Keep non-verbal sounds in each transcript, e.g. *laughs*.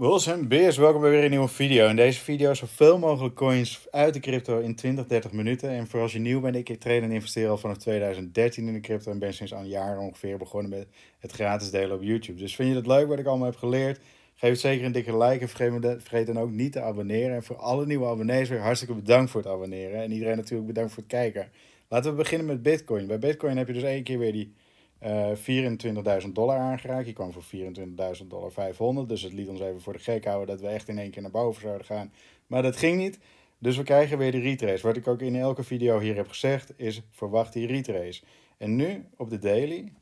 Wels en Beers, welkom bij weer een nieuwe video. In deze video zoveel mogelijk coins uit de crypto in 20, 30 minuten. En voor als je nieuw bent, ik train en investeer al vanaf 2013 in de crypto en ben sinds een jaar ongeveer begonnen met het gratis delen op YouTube. Dus vind je het leuk wat ik allemaal heb geleerd? Geef het zeker een dikke like en vergeet dan ook niet te abonneren. En voor alle nieuwe abonnees weer hartstikke bedankt voor het abonneren. En iedereen natuurlijk bedankt voor het kijken. Laten we beginnen met Bitcoin. Bij Bitcoin heb je dus één keer weer die 24.000 eh, dollar aangeraakt. Je kwam voor 24.000 dollar 500. Dus het liet ons even voor de gek houden dat we echt in één keer naar boven zouden gaan. Maar dat ging niet. Dus we krijgen weer de retrace. Wat ik ook in elke video hier heb gezegd is verwacht die retrace. En nu op de daily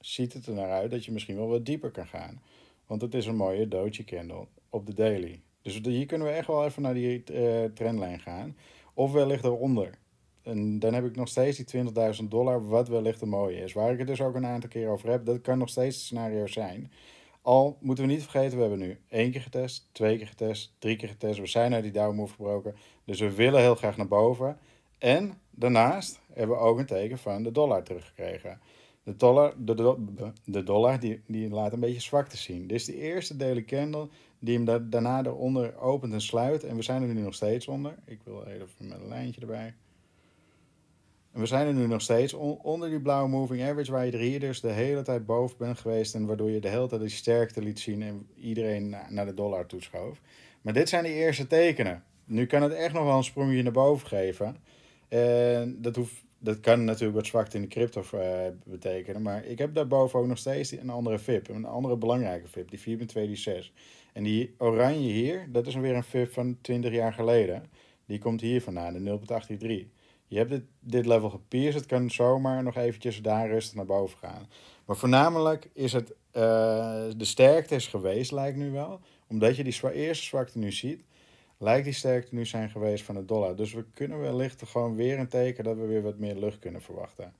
ziet het er naar uit dat je misschien wel wat dieper kan gaan. Want het is een mooie doodje candle op de daily. Dus hier kunnen we echt wel even naar die uh, trendlijn gaan. Of wellicht eronder. En dan heb ik nog steeds die 20.000 dollar, wat wellicht een mooie is. Waar ik het dus ook een aantal keer over heb, dat kan nog steeds een scenario zijn. Al moeten we niet vergeten, we hebben nu één keer getest, twee keer getest, drie keer getest. We zijn uit die down move gebroken, dus we willen heel graag naar boven. En daarnaast hebben we ook een teken van de dollar teruggekregen. De dollar, de, dollar die, die laat een beetje zwakte zien. Dit is de eerste daily candle die hem daarna eronder opent en sluit. En we zijn er nu nog steeds onder. Ik wil even met een lijntje erbij. En we zijn er nu nog steeds onder die blauwe moving average, waar je er hier dus de hele tijd boven bent geweest. En waardoor je de hele tijd die sterkte liet zien en iedereen naar de dollar toeschoof. Maar dit zijn de eerste tekenen. Nu kan het echt nog wel een sprongje naar boven geven. En dat, hoeft, dat kan natuurlijk wat zwakte in de crypto eh, betekenen. Maar ik heb daarboven ook nog steeds een andere VIP. Een andere belangrijke VIP, die 4.2, En die oranje hier, dat is weer een VIP van 20 jaar geleden. Die komt hier vandaan, de 0.83. Je hebt dit, dit level gepierst. Het kan zomaar nog eventjes daar rustig naar boven gaan. Maar voornamelijk is het eh, de sterkte is geweest, lijkt nu wel. Omdat je die zwa eerste zwakte nu ziet, lijkt die sterkte nu zijn geweest van de dollar. Dus we kunnen wellicht gewoon weer een teken dat we weer wat meer lucht kunnen verwachten.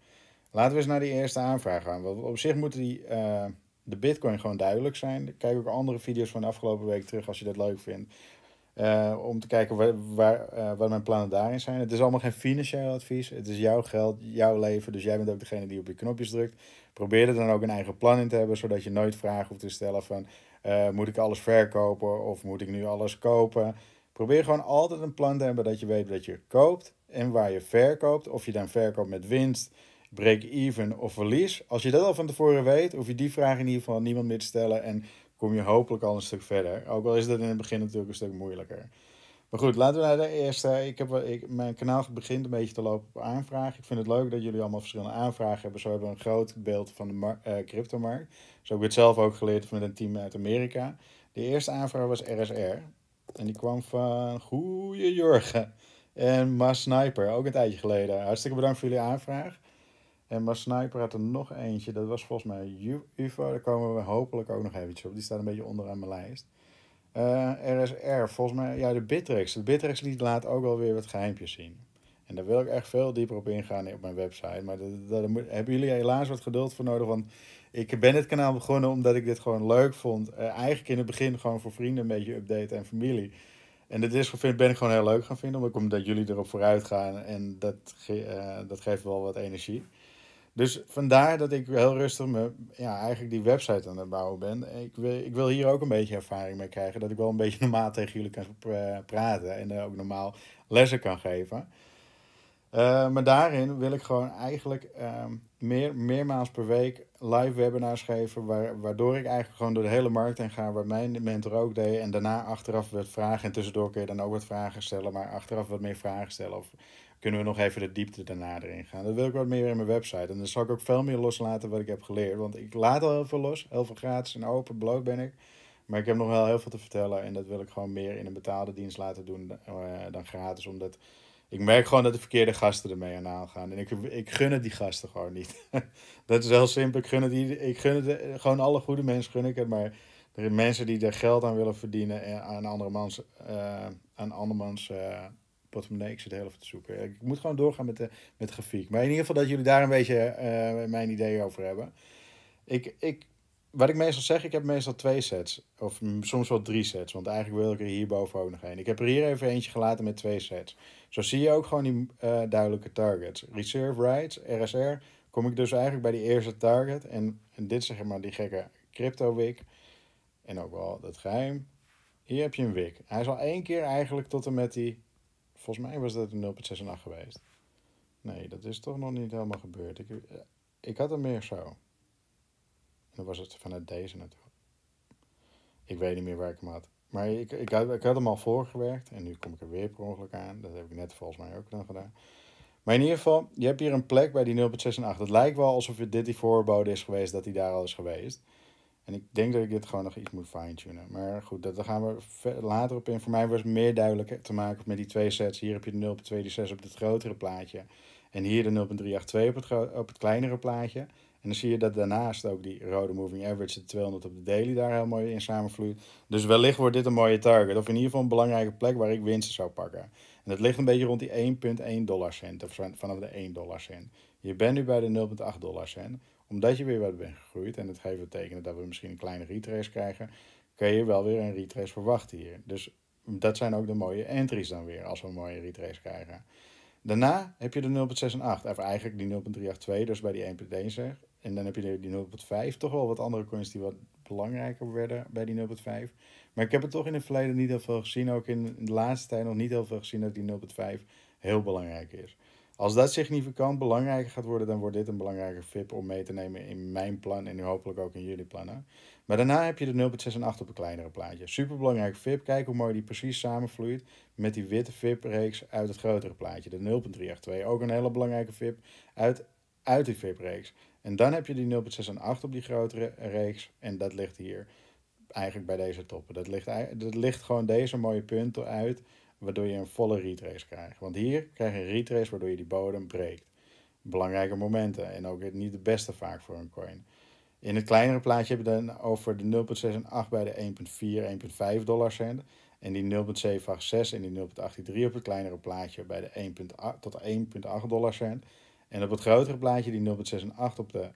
Laten we eens naar die eerste aanvraag gaan. op zich moeten die, eh, de bitcoin gewoon duidelijk zijn. Kijk ook andere video's van de afgelopen week terug als je dat leuk vindt. Eh, om te kijken waar, waar, eh, wat mijn plannen daarin zijn. Het is allemaal geen financieel advies. Het is jouw geld, jouw leven. Dus jij bent ook degene die op je knopjes drukt. Probeer er dan ook een eigen plan in te hebben, zodat je nooit vragen hoeft te stellen van... Eh, moet ik alles verkopen of moet ik nu alles kopen? Probeer gewoon altijd een plan te hebben dat je weet wat je koopt en waar je verkoopt. Of je dan verkoopt met winst, break-even of verlies. Als je dat al van tevoren weet, hoef je die vraag in ieder geval niemand meer te stellen. En kom je hopelijk al een stuk verder. Ook al is dat in het begin natuurlijk een stuk moeilijker. Maar goed, laten we naar de eerste. Ik heb, ik, mijn kanaal begint een beetje te lopen op aanvragen. Ik vind het leuk dat jullie allemaal verschillende aanvragen hebben. Zo hebben we een groot beeld van de crypto markt. Eh, cryptomarkt. Zo heb ik het zelf ook geleerd van een team uit Amerika. De eerste aanvraag was RSR. En die kwam van Goeie Jorgen en Ma Sniper. Ook een tijdje geleden. Hartstikke bedankt voor jullie aanvraag. En maar Sniper had er nog eentje, dat was volgens mij UFO. Daar komen we hopelijk ook nog eventjes op. Die staat een beetje onderaan mijn lijst. RSR, eh, volgens mij, ja, de Bittrex. De Bittrex laat ook wel weer wat geheimpjes zien. En daar wil ik echt veel dieper op ingaan op mijn website. Maar daar hebben jullie helaas wat geduld voor nodig. Want ik ben dit kanaal begonnen omdat ik dit gewoon leuk vond. Eh, eigenlijk in het begin gewoon voor vrienden een beetje updaten en familie. En dat is, vind, ben ik gewoon heel leuk gaan vinden. Omdat jullie erop vooruit gaan. En dat, eh, dat geeft wel wat energie. Dus vandaar dat ik heel rustig me, ja, eigenlijk die website aan het bouwen ben. Ik wil, ik wil hier ook een beetje ervaring mee krijgen. Dat ik wel een beetje *laughs* normaal tegen jullie kan praten. En ook normaal lessen kan geven. Eh, maar daarin wil ik gewoon eigenlijk uh, meer, meermaals per week live webinars geven. Waar, waardoor ik eigenlijk gewoon door de hele markt heen ga. Waar mijn mentor ook deed. En daarna achteraf wat vragen. En tussendoor kun je dan ook wat vragen stellen. Maar achteraf wat meer vragen stellen. Of kunnen we nog even de diepte daarna erin gaan. Dat wil ik wat meer in mijn website. En dan zal ik ook veel meer loslaten wat ik heb geleerd. Want ik laat al heel veel los. Heel veel gratis en open, bloot ben ik. Maar ik heb nog wel heel veel te vertellen. En dat wil ik gewoon meer in een betaalde dienst laten doen eh, dan gratis. Omdat ik merk gewoon dat de verkeerde gasten ermee aan aangaan. En ik, ik gun het die gasten gewoon niet. *laughs* dat is heel simpel. Ik gun het, ik gun het eh, gewoon alle goede mensen gun ik het. Maar er zijn mensen die er geld aan willen verdienen. En eh, aan andermans, uh, aan andermans uh, portemonnee. Ik zit heel even te zoeken. Ik moet gewoon doorgaan met de, met grafiek. Maar in ieder geval dat jullie daar een beetje eh, mijn ideeën over hebben. Ik, ik, wat ik meestal zeg, ik heb meestal twee sets. Of soms wel drie sets. Want eigenlijk wil ik er hierboven ook nog een. Ik heb er hier even eentje gelaten met twee sets. Zo zie je ook gewoon die eh, duidelijke targets. Reserve rights, RSR. Kom ik dus eigenlijk bij die eerste target. En, dit zeg maar die gekke crypto wick. En ook wel dat geheim. Hier heb je een wik. Hij is al één keer eigenlijk tot en met die Volgens mij was dat een 0,6 geweest. Nee, dat is toch nog niet helemaal gebeurd. Ik, eh, ik had er meer zo. En dan was het vanuit deze natuurlijk. Ik weet niet meer waar ik hem had. Maar ik, ik, had, ik had hem al voorgewerkt. En nu kom ik er weer per ongeluk aan. Dat heb ik net volgens mij ook dan gedaan. Maar in ieder geval, je hebt hier een plek bij die 0,6 en Het lijkt wel alsof dit die voorbode is geweest dat hij daar al is geweest. En ik denk dat ik dit gewoon nog iets moet fine-tunen. Maar goed, dat, daar gaan we later op in. Voor mij was het meer duidelijk te maken met die twee sets. Hier heb je de 0,26 op het grotere plaatje. En hier de 0.382 op het, op het kleinere plaatje. En dan zie je dat daarnaast ook die rode moving average, de 200 op de daily, daar heel mooi in samenvloeit. Dus wellicht wordt dit een mooie target. Of in ieder geval een belangrijke plek waar ik winsten zou pakken. En dat ligt een beetje rond die 1,1 dollar cent. Of vanaf de 1 dollar cent. Je bent nu bij de 0,8 dollar cent omdat je weer wat bent gegroeid, en dat geeft tekenen dat we misschien een kleine retrace krijgen, kun je wel weer een retrace verwachten hier. Dus dat zijn ook de mooie entries dan weer, als we een mooie retrace krijgen. Daarna heb je de 0.6 en 8, of eigenlijk die 0.382, dus bij die 1.1 zeg. En dan heb je die 0.5, toch wel wat andere coins die wat belangrijker werden bij die 0.5. Maar ik heb het toch in het verleden niet heel veel gezien, ook in de laatste tijd nog niet heel veel gezien dat die 0.5 heel belangrijk is. Als dat significant belangrijker gaat worden, dan wordt dit een belangrijke VIP om mee te nemen in mijn plan en nu hopelijk ook in jullie plannen. Maar daarna heb je de 0.6 en 8 op een kleinere plaatje. Superbelangrijke VIP, kijk hoe mooi die precies samenvloeit met die witte VIP-reeks uit het grotere plaatje. De 0.382, ook een hele belangrijke VIP uit, uit die VIP-reeks. En dan heb je die 0.6 en 8 op die grotere reeks en dat ligt hier eigenlijk bij deze toppen. Dat ligt, dat ligt gewoon deze mooie punten uit waardoor je een volle retrace krijgt. Want hier krijg je een retrace waardoor je die bodem breekt. Belangrijke momenten en ook niet de beste vaak voor een coin. In het kleinere plaatje heb je dan over de 0,68 bij de 1,4, 1,5 dollar cent. En die 0,786 en die 0,83 op het kleinere plaatje bij de 1,8 tot 1,8 dollar cent. En op het grotere plaatje die 0,68 op de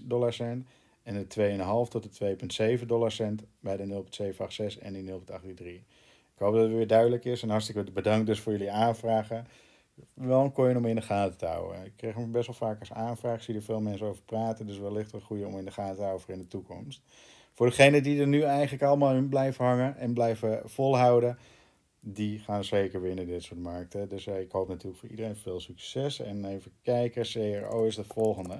2,1 dollar cent. En de 2,5 tot de 2,7 dollar cent bij de 0,786 en die 0,83. Ik hoop dat het weer duidelijk is. En hartstikke bedankt dus voor jullie aanvragen. Wel een coin om in de gaten te houden. Ik kreeg hem best wel vaak als aanvraag. Ik zie er veel mensen over praten. Dus wellicht een goede om in de gaten te houden voor in de toekomst. Voor degenen die er nu eigenlijk allemaal in blijven hangen en blijven volhouden. Die gaan zeker winnen dit soort markten. Dus eh, ik hoop natuurlijk voor iedereen veel succes. En even kijken, CRO is de volgende.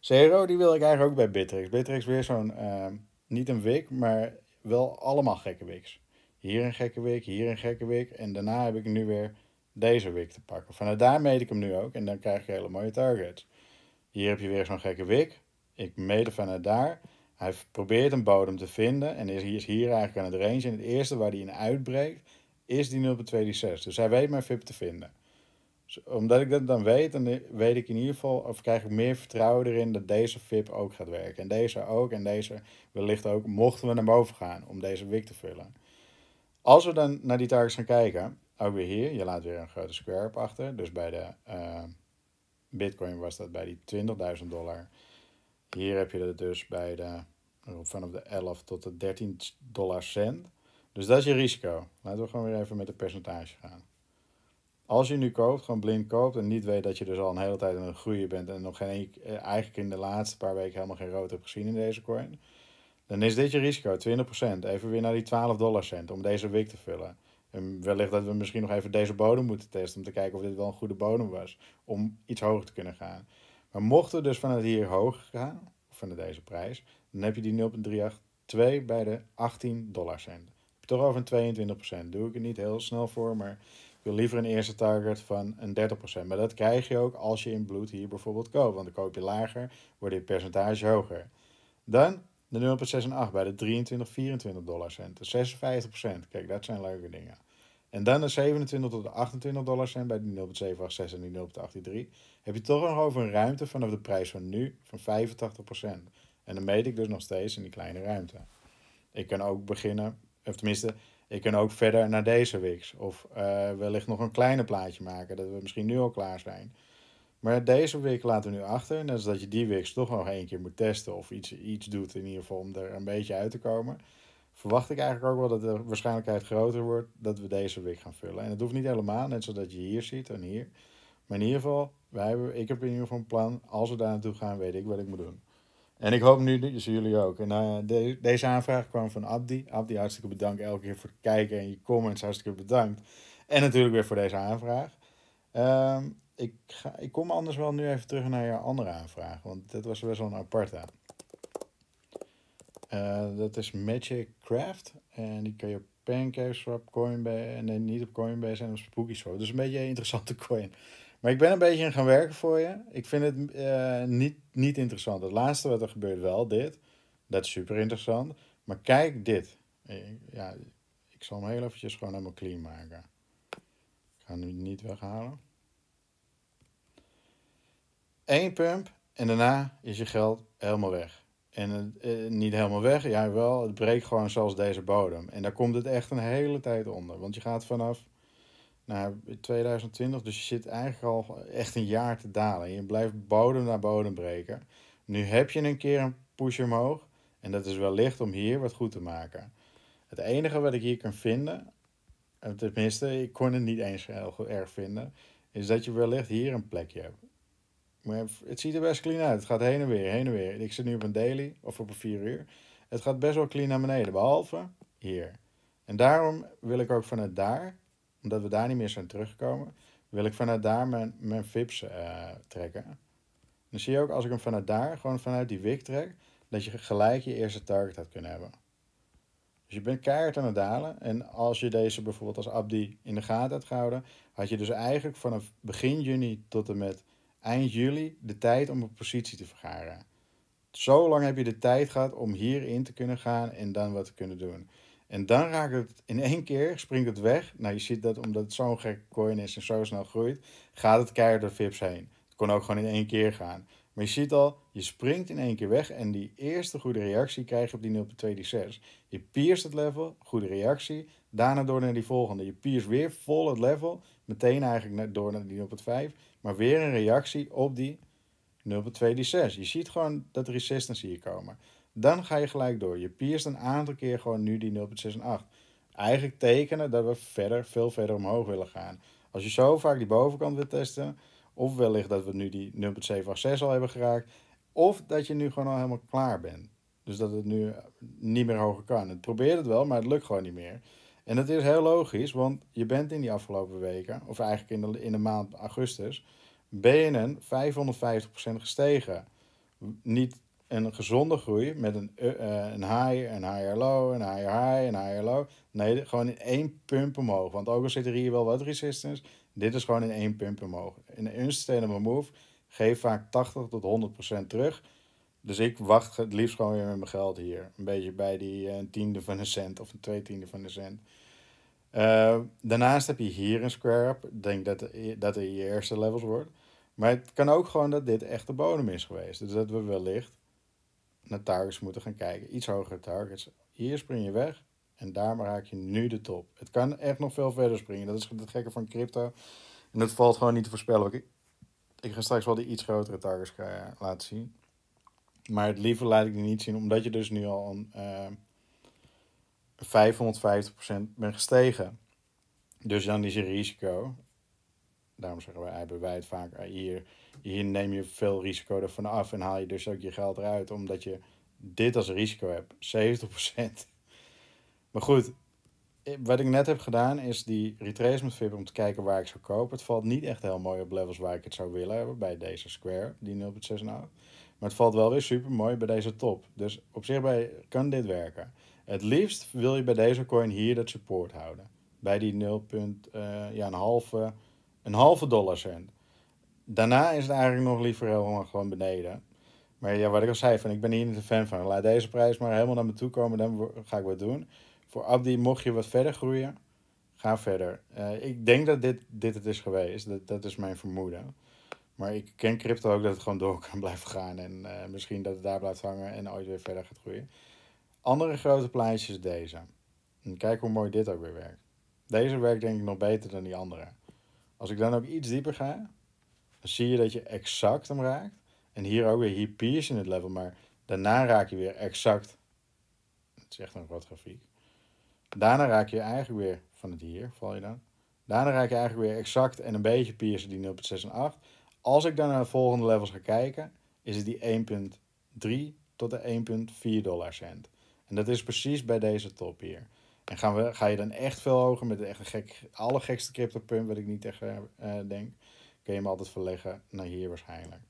CRO die wil ik eigenlijk ook bij Bittrex. Bittrex weer zo'n, eh, niet een wik, maar wel allemaal gekke wiks hier een gekke week, hier een gekke week. En daarna heb ik nu weer deze week te pakken. Vanuit daar meet ik hem nu ook en dan krijg je hele mooie targets. Hier heb je weer zo'n gekke week. Ik meet hem vanuit daar. Hij probeert een bodem te vinden en is hier eigenlijk aan het range. En het eerste waar hij in uitbreekt is die 0,26. Dus hij weet mijn VIP te vinden. Dus omdat ik dat dan weet, dan weet ik in ieder geval of krijg ik meer vertrouwen erin dat deze VIP ook gaat werken. En deze ook en deze wellicht ook, mochten we naar boven gaan om deze week te vullen. Als we dan naar die targets gaan kijken, ook weer hier, je laat weer een grote square op achter. Dus bij de eh, Bitcoin was dat bij die 20.000 dollar. Hier heb je dat dus bij de, vanaf de 11 tot de 13 dollar cent. Dus dat is je risico. Laten we gewoon weer even met de percentage gaan. Als je nu koopt, gewoon blind koopt en niet weet dat je dus al een hele tijd aan het groeien bent en nog geen, eh, eigenlijk in de laatste paar weken helemaal geen rood hebt gezien in deze coin, dan is dit je risico, 20%. Even weer naar die 12 cent om deze week te vullen. En wellicht dat we misschien nog even deze bodem moeten testen om te kijken of dit wel een goede bodem was. Om iets hoger te kunnen gaan. Maar mochten we dus vanuit hier hoger gaan, of vanuit deze prijs, dan heb je die 0,382 bij de 18 cent Toch over een 22%. Doe ik er niet heel snel voor, maar ik wil liever een eerste target van een 30%. Maar dat krijg je ook als je in bloed hier bijvoorbeeld koopt. Want dan koop je lager, wordt je percentage hoger. Dan de 0 en 8 bij de 23, 24 dollar de 56 procent. Kijk, dat zijn leuke dingen. En dan de 27 tot de 28 dollar cent bij die 0,786 en die 0,883. Heb je toch nog over een ruimte vanaf de prijs van nu van 85 procent. En dan meet ik dus nog steeds in die kleine ruimte. Ik kan ook beginnen, of tenminste, ik kan ook verder naar deze Wix. Of eh, wellicht nog een kleiner plaatje maken, dat we misschien nu al klaar zijn. Maar deze week laten we nu achter. Net als dat je die week toch nog één keer moet testen of iets, iets doet in ieder geval om er een beetje uit te komen. Verwacht ik eigenlijk ook wel dat de waarschijnlijkheid groter wordt dat we deze week gaan vullen. En dat hoeft niet helemaal, net zoals dat je hier ziet en hier. Maar in ieder geval, wij hebben, ik heb in ieder geval een plan. Als we daar naartoe gaan, weet ik wat ik moet doen. En ik hoop nu, dat jullie ook. En eh, deze aanvraag kwam van Abdi. Abdi, hartstikke bedankt elke keer voor het kijken en je comments. Hartstikke bedankt. En natuurlijk weer voor deze aanvraag. Um, ik, ga, ik kom anders wel nu even terug naar je andere aanvraag, want dit was best wel een aparte. Uh, dat is Magic Craft en die kan je op Pancakeswap, Coinbase, eh, nee niet op Coinbase en op Spooky Swap. Dus een beetje een interessante *laughs* coin. Maar ik ben een beetje aan gaan werken voor je. Ik vind het eh, niet, niet interessant. Het laatste wat er gebeurt wel, dit. Dat is super interessant. Maar kijk dit. Ja, ik zal hem heel eventjes gewoon helemaal clean maken. Ik ga hem nu niet weghalen één pump en daarna is je geld helemaal weg. En eh, niet helemaal weg, ja wel, het breekt gewoon zoals deze bodem. En daar komt het echt een hele tijd onder. Want je gaat vanaf naar nou, 2020, dus je zit eigenlijk al echt een jaar te dalen. Je blijft bodem naar bodem breken. Nu heb je een keer een push omhoog. En dat is wellicht om hier wat goed te maken. Het enige wat ik hier kan vinden, eh, tenminste, ik kon het niet eens heel erg vinden, is dat je wellicht hier een plekje hebt. Maar het ziet er best clean uit. Het gaat heen en weer, heen en weer. Ik zit nu op een daily of op een 4 uur. Het gaat best wel clean naar beneden, behalve hier. En daarom wil ik ook vanuit daar, omdat we daar niet meer zijn teruggekomen, wil ik vanuit daar mijn, mijn vips eh, trekken. Dan zie je ook als ik hem vanuit daar, gewoon vanuit die Wik trek, dat je gelijk je eerste target had kunnen hebben. Dus je bent keihard aan het dalen. En als je deze bijvoorbeeld als Abdi in de gaten had gehouden, had je dus eigenlijk vanaf begin juni tot en met eind juli de tijd om een positie te vergaren. Zo lang heb je de tijd gehad om hierin te kunnen gaan en dan wat te kunnen doen. En dan raakt het in één keer, springt het weg. Nou, je ziet dat omdat het zo'n gek coin is en zo snel groeit, gaat het keihard door VIPs heen. Het kon ook gewoon in één keer gaan. Maar je ziet al, je springt in één keer weg en die eerste goede reactie krijg je op die 0.2, die 6. Je pierst het level, goede reactie, daarna door naar die volgende. Je pierst weer vol het level, meteen eigenlijk door naar die 0.5. Maar weer een reactie op die 0.2, die 6. Je ziet gewoon dat resistance hier komen. Dan ga je gelijk door. Je pierst een aantal keer gewoon nu die 0.6 en 8. Eigenlijk tekenen dat we verder, veel verder omhoog willen gaan. Als je zo vaak die bovenkant wilt testen, of wellicht dat we nu die 0.786 al hebben geraakt, of dat je nu gewoon al helemaal klaar bent. Dus dat het nu niet meer hoger kan. Het probeert het wel, maar het lukt gewoon niet meer. En dat is heel logisch, want je bent in die afgelopen weken, of eigenlijk in de, in de maand augustus, BNN 550% gestegen. Niet een gezonde groei met een, uh, een high, een higher low, een higher high, een higher low. Nee, gewoon in één pump omhoog. Want ook al zit er hier wel wat resistance, dit is gewoon in één pump omhoog. In een unsustainable move geeft vaak 80 tot 100 terug. Dus ik wacht het liefst gewoon weer met mijn geld hier. Een beetje bij die eh, tiende van een cent of een twee tiende van een cent. Eh, daarnaast heb je hier een square-up. Ik denk dat, dat je eerste levels wordt. Maar het kan ook gewoon dat dit echt de bodem is geweest. Dus dat we wellicht naar targets moeten gaan kijken. Iets hogere targets. Hier spring je weg. En daar raak je nu de top. Het kan echt nog veel verder springen. Dat is het gekke van crypto. En dat valt gewoon niet te voorspellen. Ik, ik ga straks wel die iets grotere targets eh, laten zien. Maar het liever laat ik die niet zien. Omdat je dus nu al een, eh, 550% ben gestegen. Dus dan is je risico. Daarom zeggen wij, wij het vaak eh, hier. Hier neem je veel risico ervan af en haal je dus ook je geld eruit, omdat je dit als risico hebt: 70%. Maar goed, eh, wat ik net heb gedaan is die retracement fib om te kijken waar ik zou kopen. Het valt niet echt heel mooi op levels waar ik het zou willen hebben bij deze square, die 0.6 Maar het valt wel weer super mooi bij deze top. Dus op zich bij, kan dit werken. Het liefst wil je bij deze coin hier dat support houden. Bij die 0, uh, eh, ja, een, halve, een halve dollarcent. Daarna is het eigenlijk nog liever helemaal gewoon beneden. Maar ja, wat ik al zei, van, ik ben hier niet een fan van. Laat deze prijs maar helemaal naar me toe komen, dan ga ik wat doen. Voor Abdi, mocht je wat verder groeien, ga verder. Eh, ik denk dat dit, dit het is geweest. Dat, dat is mijn vermoeden. Maar ik ken crypto ook dat het gewoon door kan *laughs* blijven gaan. En eh, misschien dat het daar blijft hangen en ooit weer verder gaat groeien. Andere grote plaatjes is deze. En kijk hoe mooi dit ook weer werkt. Deze werkt denk ik nog beter dan die andere. Als ik dan ook iets dieper ga, dan zie je dat je exact hem raakt. En hier ook weer, hier pierce in het level, maar daarna raak je weer exact. Het is echt een rot grafiek. Daarna raak je eigenlijk weer van het hier, val je dan. Daarna raak je eigenlijk weer exact en een beetje pierce die 0.6 en 8. Als ik dan naar de volgende levels ga kijken, is het die 1.3 tot de 1.4 dollar cent. En dat is precies bij deze top hier. En gaan we, ga je dan echt veel hoger met de echt gek, allergekste crypto punt wat ik niet echt eh, eh, denk, kun je hem altijd verleggen naar hier waarschijnlijk.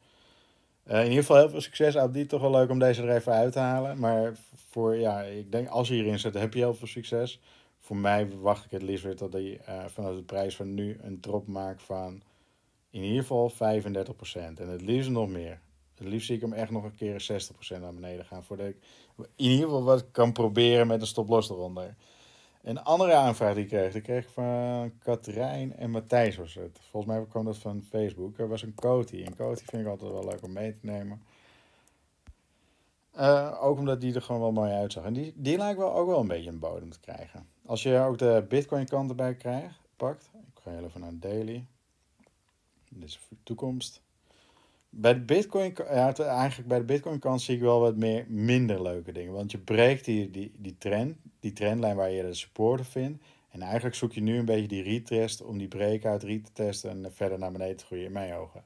Eh, in ieder geval heel veel succes, Abdi. Toch wel leuk om deze er even uit te halen. Maar voor, ja, ik denk als je hierin zit, heb je heel veel succes. Voor mij verwacht ik het liefst weer dat hij uh, vanuit de prijs van nu een drop maakt van in ieder geval 35%. En het liefst nog meer. Het liefst zie ik hem echt nog een keer 60% naar beneden gaan. Voordat ik in ieder geval wat kan proberen met een stoploss eronder. Een andere aanvraag die ik kreeg, die kreeg ik van Katrijn en Matthijs was het. Volgens mij kwam dat van Facebook. Er was een Cody. En Cody vind ik altijd wel leuk om mee te nemen. Eh, ook omdat die er gewoon wel mooi uitzag. En die, die lijkt wel ook wel een beetje een bodem te krijgen. Als je ook de Bitcoin kant erbij krijgt, pakt. Ik ga even naar daily. Dit is voor de toekomst bij de Bitcoin, ja, eigenlijk bij de Bitcoin kant zie ik wel wat meer minder leuke dingen. Want je breekt die, die, die trend, die trendlijn waar je de supporten vindt. En eigenlijk zoek je nu een beetje die retest om die breakout re te testen en verder naar beneden te groeien in mijn ogen.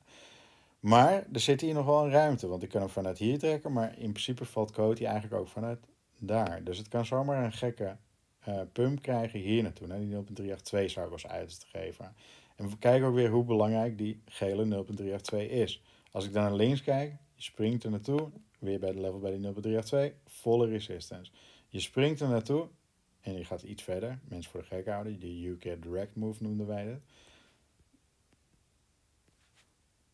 Maar er zit hier nog wel een ruimte, want ik kan hem vanuit hier trekken, maar in principe valt Cody eigenlijk ook vanuit daar. Dus het kan zomaar een gekke uh, pump krijgen hier naartoe, naar die 0.382 zou ik als te geven. En we kijken ook weer hoe belangrijk die gele 0.382 is. Als ik dan naar links kijk, je springt er naartoe, weer bij de level bij die 0382, volle resistance. Je springt er naartoe en je gaat iets verder. Mensen voor de gek houden, die UK Direct Move noemden wij dat.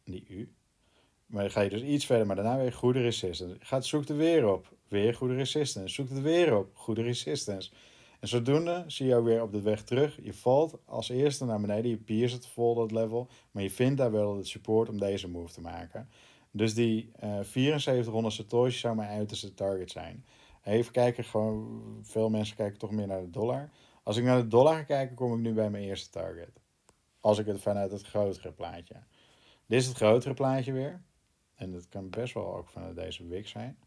Die U. Maar dan ga je dus iets verder, maar daarna weer goede resistance. Gaat, zoek er weer op, weer goede resistance. Zoek er weer op, goede resistance. En zodoende zie je jou weer op de weg terug. Je valt als eerste naar beneden, je pierst het vol dat level, maar je vindt daar wel het support om deze move te maken. Dus die 7400 eh, satoshi zou mijn uiterste target zijn. Even kijken, gewoon, veel mensen kijken toch meer naar de dollar. Als ik naar de dollar ga kijken, kom ik nu bij mijn eerste target. Als ik het vanuit het grotere plaatje. Dit is het grotere plaatje weer. En dat kan best wel ook vanuit deze week zijn.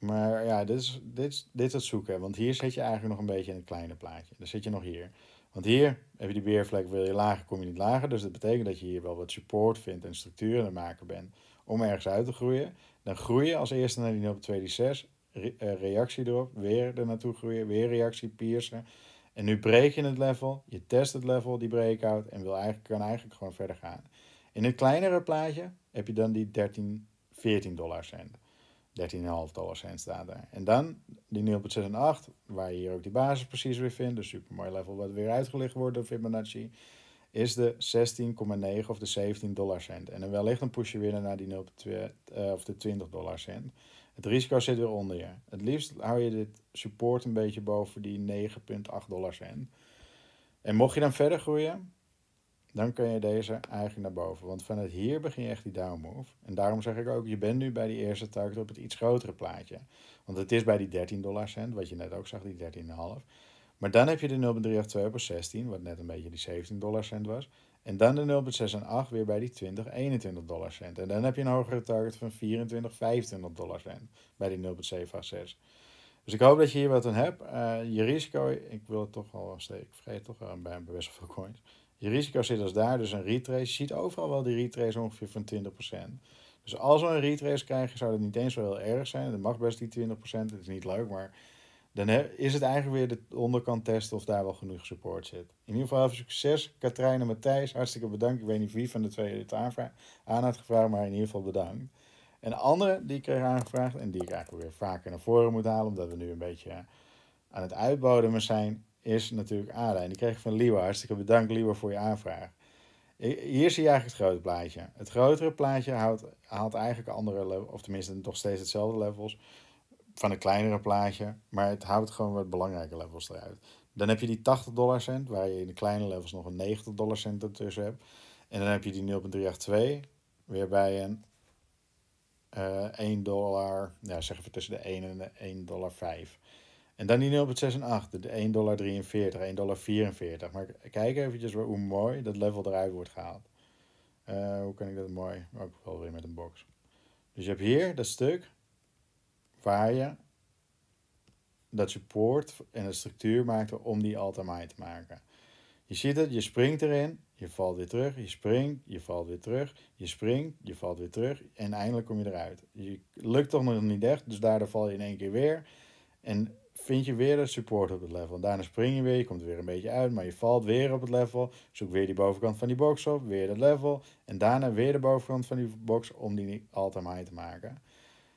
Maar ja, dit is, dit, dit het zoeken. Want hier zit je eigenlijk nog een beetje in het kleine plaatje. Dan zit je nog hier. Want hier heb je die beervlek, wil je lager, kom je niet lager. Dus dat betekent dat je hier wel wat support vindt en structuur aan het maken bent om ergens uit te groeien. Dan groei je als eerste naar die 0 2 die 6, eh, reactie erop, weer er naartoe groeien, weer reactie piercen. En nu breek je het level, je test het level, die breakout en wil eigenlijk, kan eigenlijk gewoon verder gaan. In het kleinere plaatje heb je dan die 13, 14 dollar cent. 13,5 dollar cent staat er. En dan die 0,6 8, waar je hier ook die basis precies weer vindt. de super mooi level wat weer uitgelegd wordt door Fibonacci. Is de 16,9 of de 17 dollar cent. En dan wellicht een pushje weer naar die 0,2 eh, of de 20 dollar cent. Het risico zit weer onder je. Het liefst hou je dit support een beetje boven die 9,8 dollar cent. En mocht je dan verder groeien, dan kun je deze eigenlijk naar boven. Want vanuit hier begin je echt die down move. En daarom zeg ik ook, je bent nu bij die eerste target op het iets grotere plaatje. Want het is bij die 13 dollar cent, wat je net ook zag, die 13,5. Maar dan heb je de 0,382 op 16, wat net een beetje die 17 dollar cent was. En dan de 0,68 weer bij die 20, 21 dollar cent. En dan heb je een hogere target van 24, 25 dollar cent bij die 0,786. Dus ik hoop dat je hier wat aan hebt. Eh, je risico, ik wil het toch al steken, ik vergeet toch wel bij best wel veel coins. Je risico zit als daar, dus een retrace. Je ziet overal wel die retrace ongeveer van 20%. Dus als we een retrace krijgen, zou dat niet eens zo heel erg zijn. Dat mag best die 20%, dat is niet leuk, maar dan is het eigenlijk weer de onderkant testen of daar wel genoeg support zit. In ieder geval succes. Katrijn en Matthijs, hartstikke bedankt. Ik weet niet wie van de twee dit aan had gevraagd, maar in ieder geval bedankt. En de andere die ik kreeg aangevraagd en die ik eigenlijk weer vaker naar voren moet halen, omdat we nu een beetje aan het uitbodemen zijn, is natuurlijk ADA. En die kreeg ik van Liewe. Hartstikke bedankt Liewe voor je aanvraag. Hier zie je eigenlijk het grote plaatje. Het grotere plaatje haalt, haalt eigenlijk andere of tenminste nog steeds hetzelfde levels van het kleinere plaatje, maar het houdt gewoon wat belangrijke levels eruit. Dan heb je die 80 dollar cent, waar je in de kleine levels nog een 90 dollar cent ertussen hebt. En dan heb je die 0,382 weer bij een uh, eh, 1 dollar, ja, zeggen we tussen de 1 en de 1 dollar 5. En dan die 0,6 en 8, de 1,43 dollar, 1,44 dollar. Maar kijk eventjes hoe mooi dat level eruit wordt gehaald. Eh, hoe kan ik dat mooi? Ook oh, wel weer met een box. Dus je hebt hier dat stuk waar je dat support en een structuur maakte om die all te maken. Je ziet het, je springt erin, je valt weer terug, je springt, je valt weer terug, je springt, je valt weer terug en eindelijk kom je eruit. Je lukt toch nog niet echt, dus daardoor val je in één keer weer. En vind je weer de support op het level. Daarna spring je weer, je komt weer een beetje uit, maar je valt weer op het level. Zoek weer die bovenkant van die box op, weer dat level. En daarna weer de bovenkant van die box om die all-time high te maken.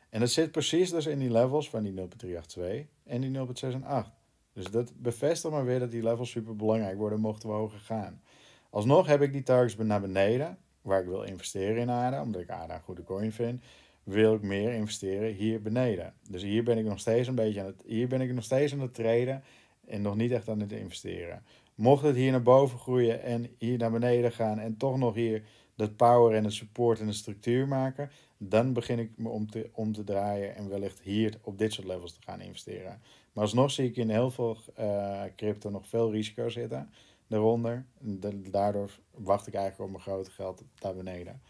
En dat zit precies dus in die levels van die 0.382 en die 0,68 Dus dat bevestigt maar weer dat die levels super belangrijk worden mochten we hoger gaan. Alsnog heb ik die targets naar beneden, waar ik wil investeren in ADA, omdat ik ADA een goede coin vind wil ik meer investeren hier beneden. Dus hier ben ik nog steeds een beetje aan het, hier ben ik nog steeds aan het traden en nog niet echt aan het investeren. Mocht het hier naar boven groeien en hier naar beneden gaan en toch nog hier dat power en de support en de structuur maken, dan begin ik me om te, om te draaien en wellicht hier op dit soort levels te gaan investeren. Maar alsnog zie ik in heel veel eh, crypto nog veel risico zitten daaronder. Daardoor wacht ik eigenlijk op mijn grote geld daar beneden.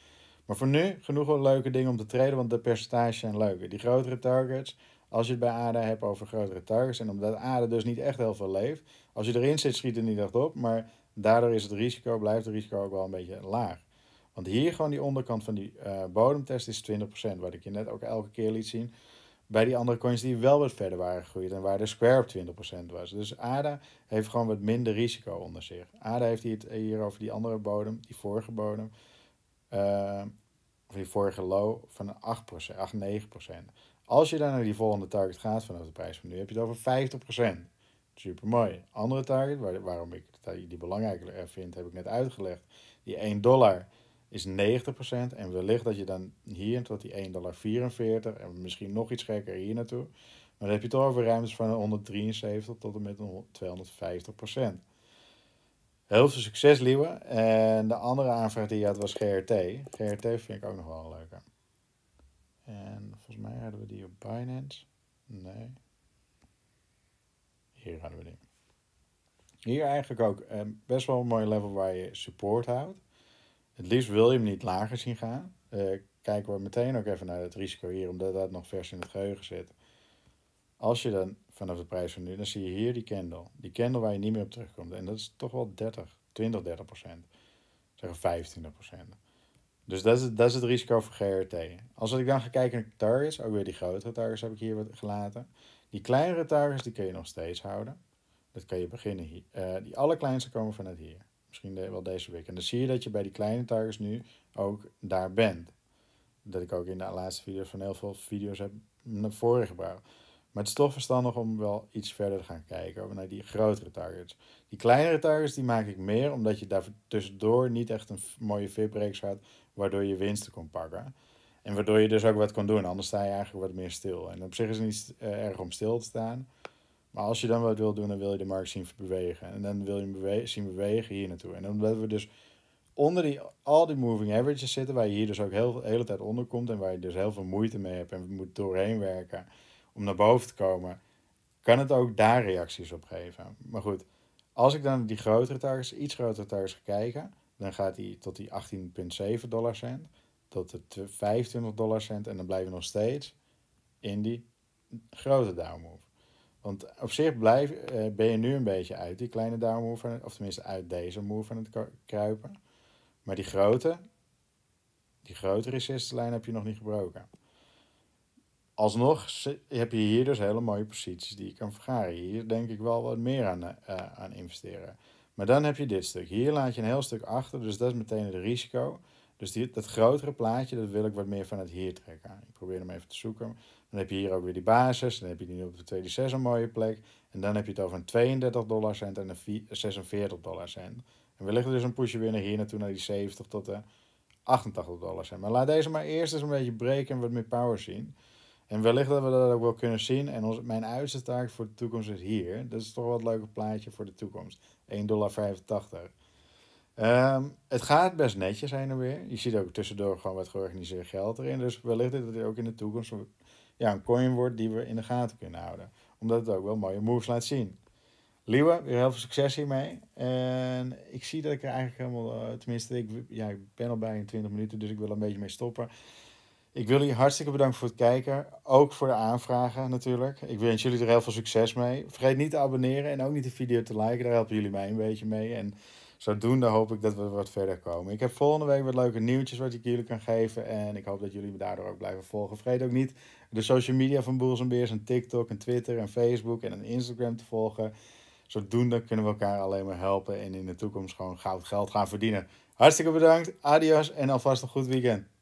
Maar voor nu genoeg wel leuke dingen om te treden, want de percentages zijn leuker. Die grotere targets, als je het bij ADA hebt over grotere targets, en omdat ADA dus niet echt heel veel leeft, als je erin zit schiet het niet echt op, maar daardoor is het risico, blijft het risico ook wel een beetje laag. Want hier gewoon die onderkant van die eh, bodemtest is 20%, wat ik je net ook elke keer liet zien. Bij die andere coins die wel wat verder waren gegroeid en waar de square op 20% was. Dus ADA heeft gewoon wat minder risico onder zich. ADA heeft hier het hier over die andere bodem, die vorige bodem. Ehm, of die vorige low, van 8%, 8, Als je dan naar die volgende target gaat vanaf de prijs van nu, heb je het over 50%. Super mooi. Andere target, waar, waarom ik die belangrijker vind, heb ik net uitgelegd. Die 1 dollar is 90%. En wellicht dat je dan hier tot die 1,44 dollar en misschien nog iets gekker hier naartoe. Maar dan heb je het over ruimtes van 173 tot en met 250%. Heel veel succes, lieve En de andere aanvraag die je had was GRT. GRT vind ik ook nog wel leuker. En volgens mij hadden we die op Binance. Nee. Hier hadden we die. Hier eigenlijk ook ehm, best wel een mooi level waar je support houdt. Het liefst wil je hem niet lager zien gaan. Eh, kijken we meteen ook even naar het risico hier, omdat dat nog vers in het geheugen zit. Als je dan vanaf de prijs van nu, dan zie je hier die candle. Die candle waar je niet meer op terugkomt. En dat is toch wel 30, 20, 30 procent. Zeggen 25 procent. Dus dat is, dat is het risico voor GRT. Als ik dan ga kijken naar targets, ook weer die grotere targets heb ik hier wat gelaten. Die kleinere targets, die kun je nog steeds houden. Dat kan je beginnen hier. Eh, die allerkleinste komen vanuit hier. Misschien wel deze week. En dan zie je dat je bij die kleine targets nu ook daar bent. Dat ik ook in de laatste video's van heel veel video's heb naar voren gebracht. Maar het is toch verstandig om wel iets verder te gaan kijken naar die grotere targets. Die kleinere targets die maak ik meer omdat je daar tussendoor niet echt een mooie VIP-reeks had, waardoor je winsten kon pakken. En waardoor je dus ook wat kon doen, anders sta je eigenlijk wat meer stil. En op zich is het niet eh, erg om stil te staan. Maar als je dan wat wil doen, dan wil je de markt zien bewegen. En dan wil je hem zien bewegen hier naartoe. En omdat we dus onder die, al die moving averages zitten, waar je hier dus ook heel, de hele tijd onder komt en waar je dus heel veel moeite mee hebt en moet doorheen werken om naar boven te komen, kan het ook daar reacties op geven. Maar goed, als ik dan die grotere targets, iets grotere targets ga kijken, dan gaat die tot die 18,7 dollar cent, tot de 25 dollar cent en dan blijven we nog steeds in die grote downmove. Want op zich blijf, eh, ben je nu een beetje uit die kleine downmove, of tenminste uit deze move aan het kruipen. Maar die grote, die grote resistentielijn heb je nog niet gebroken alsnog heb je hier dus hele mooie posities die je kan vergaren. Hier denk ik wel wat meer aan, eh, aan investeren. Maar dan heb je dit stuk. Hier laat je een heel stuk achter, dus dat is meteen het risico. Dus die, dat grotere plaatje, dat wil ik wat meer van het hier trekken. Ik probeer hem even te zoeken. Dan heb je hier ook weer die basis. Dan heb je die op de 26 een mooie plek. En dan heb je het over een 32 dollar cent en een 46 dollar cent. En wellicht dus een pushje weer naar hier naartoe, naar die 70 tot de 88 dollar cent. Maar laat deze maar eerst eens een beetje breken en wat meer power zien. En wellicht dat we dat ook wel kunnen zien. En onze, mijn uiterste taak voor de toekomst is hier. Dat is toch wel een leuke plaatje voor de toekomst. 1,85 dollar. Ehm, het gaat best netjes zijn er weer. Je ziet ook tussendoor gewoon wat georganiseerd geld erin. Dus wellicht dat dit ook in de toekomst ja, een coin wordt die we in de gaten kunnen houden. Omdat het ook wel mooie moves laat zien. Liewe, weer heel veel succes hiermee. En ik zie dat ik er eigenlijk helemaal, eh, tenminste, ik, ja, ik ben al bij in 20 minuten, dus ik wil een beetje mee stoppen. Ik wil jullie hartstikke bedanken voor het kijken. Ook voor de aanvragen natuurlijk. Ik wens jullie er heel veel succes mee. Vergeet niet te abonneren en ook niet de video te liken. Daar helpen jullie mij een beetje mee. En zodoende hoop ik dat we wat verder komen. Ik heb volgende week wat leuke nieuwtjes wat ik jullie kan geven. En ik hoop dat jullie me daardoor ook blijven volgen. Vergeet ook niet de social media van Boels en Beers. En TikTok en Twitter en Facebook en een Instagram te volgen. Zodoende kunnen we elkaar alleen maar helpen. En in de toekomst gewoon goud geld gaan verdienen. Hartstikke bedankt. Adios en alvast een goed weekend.